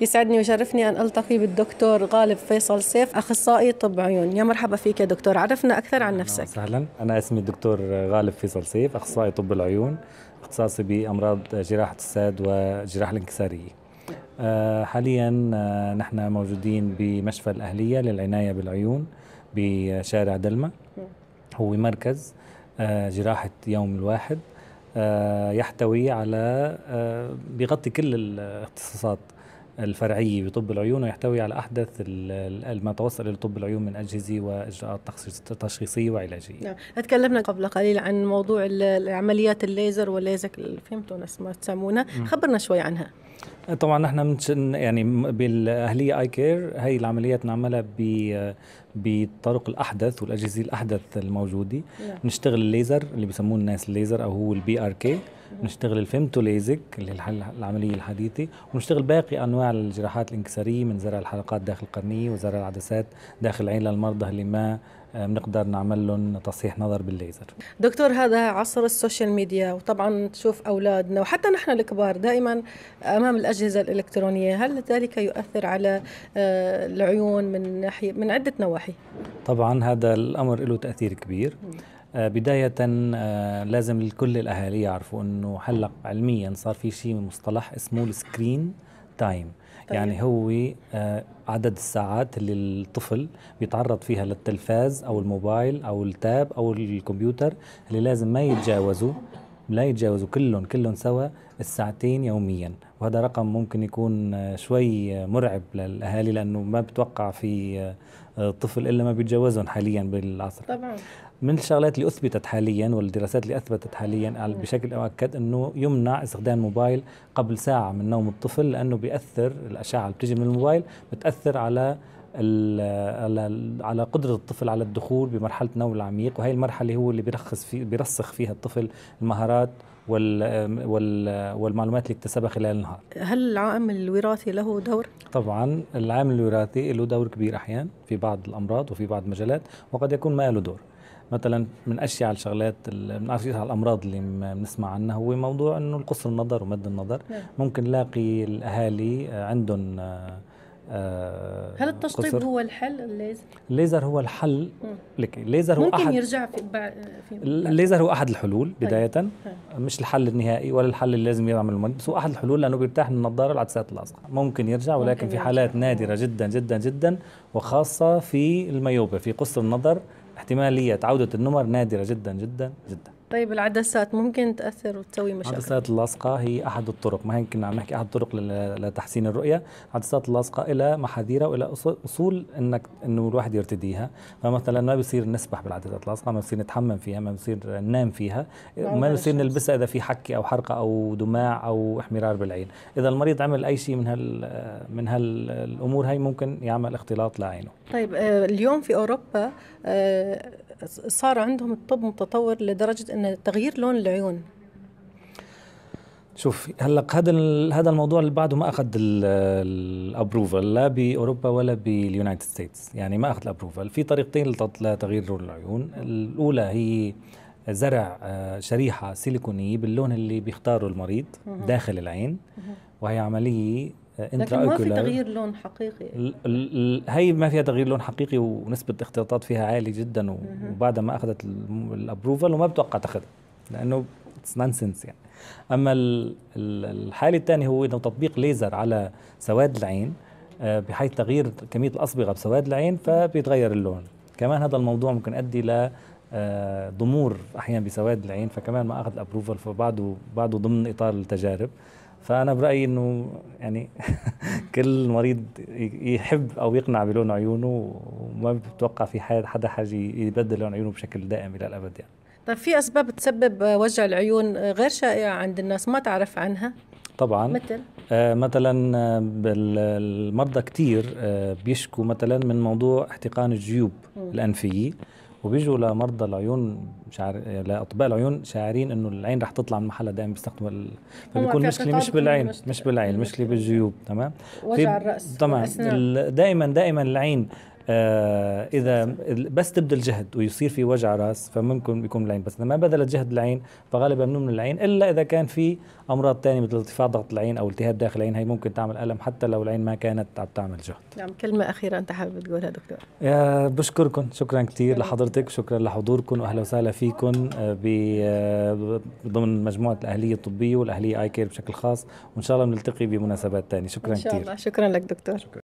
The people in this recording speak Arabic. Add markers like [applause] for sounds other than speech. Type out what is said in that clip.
يسعدني ويشرفني أن ألتقي بالدكتور غالب فيصل سيف أخصائي طب عيون يا مرحبا فيك يا دكتور عرفنا أكثر عن نفسك اهلا أنا اسمي الدكتور غالب فيصل سيف أخصائي طب العيون اختصاصي بأمراض جراحة الساد والجراحة الانكسارية آه، حاليا آه، نحن موجودين بمشفى الأهلية للعناية بالعيون بشارع دلمة هو مركز آه، جراحة يوم الواحد يحتوي على بيغطي كل الاختصاصات الفرعي بطب العيون ويحتوي على أحدث ما توصل إلى طب العيون من أجهزة وإجراءات تشخيصية وعلاجية نعم تكلمنا قبل قليل عن موضوع عمليات الليزر والليزك فهمتوا ما تسمونها خبرنا شوي عنها طبعا نحن يعني بالاهليه اي كير هي العمليات نعملها ب بالطرق الاحدث والاجهزه الاحدث الموجوده بنشتغل نعم. الليزر اللي بسموه الناس الليزر او هو البي ار كي بنشتغل نعم. الفيمتوليزك اللي العمليه الحديثه ونشتغل باقي انواع الجراحات الانكساريه من زرع الحلقات داخل القرنيه وزرع العدسات داخل العين للمرضى اللي ما آه، بنقدر نعمل لهم تصحيح نظر بالليزر دكتور هذا عصر السوشيال ميديا وطبعا تشوف اولادنا وحتى نحن الكبار دائما امام الاجهزه الالكترونيه هل ذلك يؤثر على آه، العيون من ناحيه من عده نواحي طبعا هذا الامر له تاثير كبير آه، بداية لازم كل الأهالي يعرفوا أنه حلق علميا صار في شيء مصطلح اسمه السكرين تايم يعني طيب. يعني هو آه، عدد الساعات اللي الطفل بيتعرض فيها للتلفاز او الموبايل او التاب او الكمبيوتر اللي لازم ما يتجاوزوا لا يتجاوزوا كلهم كلهم سوا الساعتين يوميا وهذا رقم ممكن يكون شوي مرعب للاهالي لانه ما بتوقع في آه، طفل الا ما بيتجاوزهم حاليا بالعصر طبعا من الشغلات اللي اثبتت حاليا والدراسات اللي اثبتت حاليا آه، بشكل مؤكد انه يمنع استخدام الموبايل قبل ساعه من نوم الطفل لانه بياثر الاشعه اللي بتيجي من الموبايل بتاثر على على قدره الطفل على الدخول بمرحله النوم العميق وهي المرحله هو اللي بيرخص فيه بيرسخ فيها الطفل المهارات والمعلومات اللي اكتسبها خلال النهار هل العامل الوراثي له دور؟ طبعا العامل الوراثي له دور كبير احيانا في بعض الامراض وفي بعض المجالات وقد يكون ما له دور مثلا من اشياء الشغلات من اشيع الامراض اللي بنسمع عنها هو موضوع انه القصر النظر ومد النظر نعم. ممكن نلاقي الاهالي عندهم آه، هل التشطيب قصر. هو الحل الليزر؟ الليزر هو الحل لك الليزر هو ممكن أحد يرجع في, بع... آه، في الليزر هو احد الحلول طيب. بدايه هي. طيب. مش الحل النهائي ولا الحل اللي لازم يعمل المهندس بس هو احد الحلول لانه بيرتاح من النظاره العدسات اللاصقه ممكن يرجع ولكن ممكن يرجع. في حالات نادره جدا جدا جدا وخاصه في الميوبه في قصر النظر احتماليه عوده النمر نادره جدا جدا جدا طيب العدسات ممكن تاثر وتسوي مشاكل عدسات اللاصقه هي احد الطرق ما هي كنا عم نحكي احد الطرق لتحسين الرؤيه عدسات اللاصقه إلى محاذيرها والى اصول انك انه الواحد يرتديها فمثلا ما بصير نسبح بالعدسات اللاصقه ما بصير نتحمم فيها ما بصير ننام فيها نعم، ما نعم. بصير نلبسها اذا في حكه او حرقه او دماع او احمرار بالعين اذا المريض عمل اي شيء من هال من هالامور هي ممكن يعمل اختلاط لعينه طيب آه، اليوم في اوروبا آه، صار عندهم الطب متطور لدرجه ان تغيير لون العيون شوف هلا هذا هذا الموضوع اللي بعده ما اخذ الابروفل لا باوروبا ولا باليونايتد ستيتس يعني ما اخذ الابروفل في طريقتين لتغيير لون العيون الاولى هي زرع آه، شريحه سيليكونيه باللون اللي بيختاره المريض داخل العين وهي عمليه لكن ما في تغيير لون حقيقي هي ما فيها تغيير لون حقيقي ونسبه اختلاطات فيها عاليه جدا وبعد ما اخذت الابروفل وما بتوقع تاخذها لانه اتس نونسنس يعني اما الحاله الثانيه هو انه تطبيق ليزر على سواد العين آه، بحيث تغيير كميه الاصبغه بسواد العين فبيتغير اللون كمان هذا الموضوع ممكن يؤدي ل آه، ضمور احيانا بسواد العين فكمان ما اخذ الابروفل فبعده بعده ضمن اطار التجارب فانا برايي انه يعني [laughs] كل مريض يحب او يقنع بلون عيونه وما بتوقع في حدا حاجه يبدل لون عيونه بشكل دائم الى الابد يعني طيب في اسباب تسبب وجع العيون غير شائعه عند الناس ما تعرف عنها طبعا مثل آه مثلا آه، المرضى كثير آه بيشكوا مثلا من موضوع احتقان الجيوب الانفيه وبيجوا لمرضى العيون شعر لاطباء العيون شاعرين انه العين رح تطلع من محلها دائما بيستخدموا ال... فبيكون المشكله مش بالعين مش بالعين المشكله بالجيوب تمام وجع الراس تمام دائما دائما العين آه، اذا بس تبذل جهد ويصير في وجع راس فممكن يكون العين بس اذا ما بذلت جهد العين فغالبا بنمنع العين الا اذا كان في امراض ثانيه مثل ارتفاع ضغط العين او التهاب داخل العين هي ممكن تعمل الم حتى لو العين ما كانت عم تعمل جهد نعم كلمه اخيره انت حابب تقولها دكتور يا بشكركم شكرا كثير لحضرتك وشكرا لحضوركم واهلا وسهلا فيكم آه، آه، ضمن مجموعه الاهليه الطبيه والاهليه اي كير بشكل خاص وان شاء الله بنلتقي بمناسبات ثانيه شكرا كثير ان شاء الله كتير. شكرا لك دكتور شكرا.